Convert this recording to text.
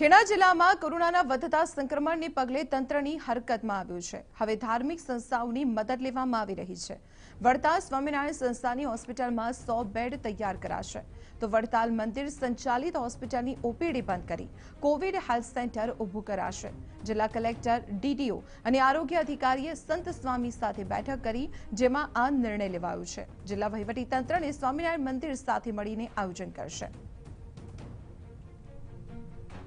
ખેડા જિલ્લામાં કોરોનાના વધતા સંક્રમણને પગલે તંત્રની હરકતમાં આવ્યું છે હવે ધાર્મિક સંસ્થાઓની મદદ લેવામાં આવી રહી છે વડતાલ સ્વામિનારાયણ સંસ્થાની હોસ્પિટલમાં સો બેડ તૈયાર કરાશે તો વડતાલ મંદિર સંચાલિત હોસ્પિટલની ઓપીડી બંધ કરી કોવિડ હેલ્થ સેન્ટર ઊભું કરાશે જિલ્લા કલેક્ટર ડીડીઓ અને આરોગ્ય અધિકારીએ સંત સ્વામી સાથે બેઠક કરી જેમાં આ નિર્ણય લેવાયો છે જિલ્લા વહીવટી તંત્રને સ્વામિનારાયણ મંદિર સાથે મળીને આયોજન કરશે